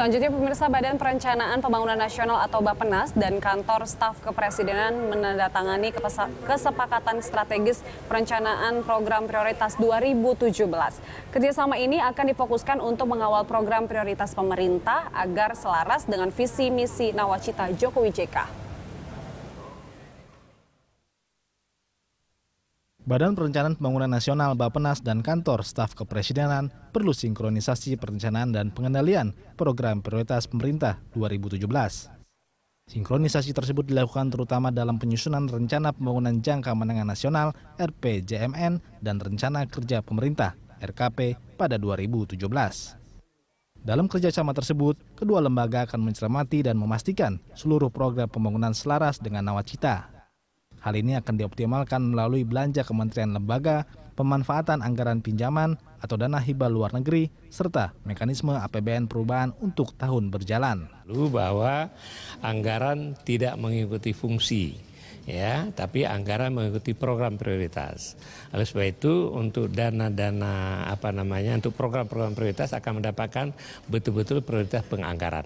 Selanjutnya pemirsa Badan Perencanaan Pembangunan Nasional atau Bappenas dan kantor staf kepresidenan menandatangani kesepakatan strategis perencanaan program prioritas 2017. Kerjasama ini akan difokuskan untuk mengawal program prioritas pemerintah agar selaras dengan visi misi nawacita Jokowi JK. Badan Perencanaan Pembangunan Nasional Bapenas dan kantor staf kepresidenan perlu sinkronisasi perencanaan dan pengendalian program prioritas pemerintah 2017. Sinkronisasi tersebut dilakukan terutama dalam penyusunan rencana pembangunan jangka menengah nasional RPJMN dan rencana kerja pemerintah RKP pada 2017. Dalam kerjasama tersebut, kedua lembaga akan mencermati dan memastikan seluruh program pembangunan selaras dengan nawacita. Hal ini akan dioptimalkan melalui belanja kementerian lembaga, pemanfaatan anggaran pinjaman atau dana hibah luar negeri, serta mekanisme APBN perubahan untuk tahun berjalan. Lalu bahwa anggaran tidak mengikuti fungsi, ya, tapi anggaran mengikuti program prioritas. Oleh sebab itu untuk dana-dana apa namanya untuk program-program prioritas akan mendapatkan betul-betul prioritas penganggaran.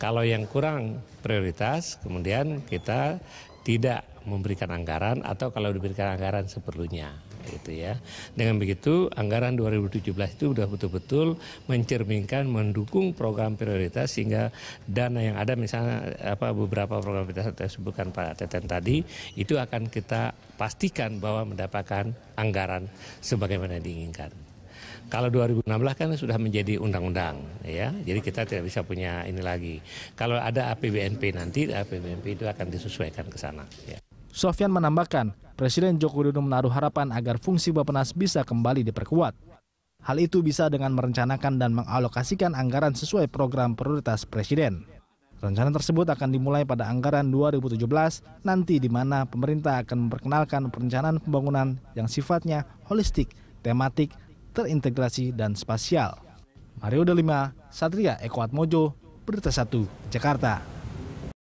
Kalau yang kurang prioritas, kemudian kita tidak memberikan anggaran atau kalau diberikan anggaran seperlunya gitu ya. Dengan begitu anggaran 2017 itu sudah betul-betul mencerminkan mendukung program prioritas sehingga dana yang ada misalnya apa beberapa program prioritas yang disebutkan Pak Teten tadi itu akan kita pastikan bahwa mendapatkan anggaran sebagaimana diinginkan. Kalau 2016 kan sudah menjadi undang-undang ya. Jadi kita tidak bisa punya ini lagi. Kalau ada APBNP nanti APBNP itu akan disesuaikan ke sana ya. Sofyan menambahkan, Presiden Joko Widodo menaruh harapan agar fungsi Bappenas bisa kembali diperkuat. Hal itu bisa dengan merencanakan dan mengalokasikan anggaran sesuai program prioritas Presiden. Rencana tersebut akan dimulai pada anggaran 2017 nanti di mana pemerintah akan memperkenalkan perencanaan pembangunan yang sifatnya holistik, tematik, terintegrasi dan spasial. Mario Delima, Satria Ekuat Mojo, Berita Satu, Jakarta.